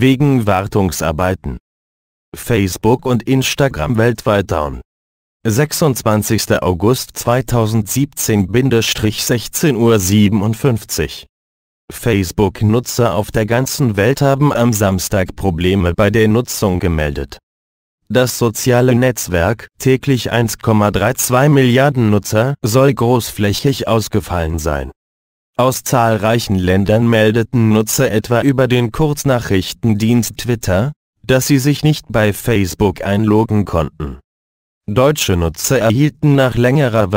wegen Wartungsarbeiten. Facebook und Instagram weltweit down. 26. August 2017-16.57 Uhr Facebook-Nutzer auf der ganzen Welt haben am Samstag Probleme bei der Nutzung gemeldet. Das soziale Netzwerk, täglich 1,32 Milliarden Nutzer, soll großflächig ausgefallen sein. Aus zahlreichen Ländern meldeten Nutzer etwa über den Kurznachrichtendienst Twitter, dass sie sich nicht bei Facebook einloggen konnten. Deutsche Nutzer erhielten nach längerer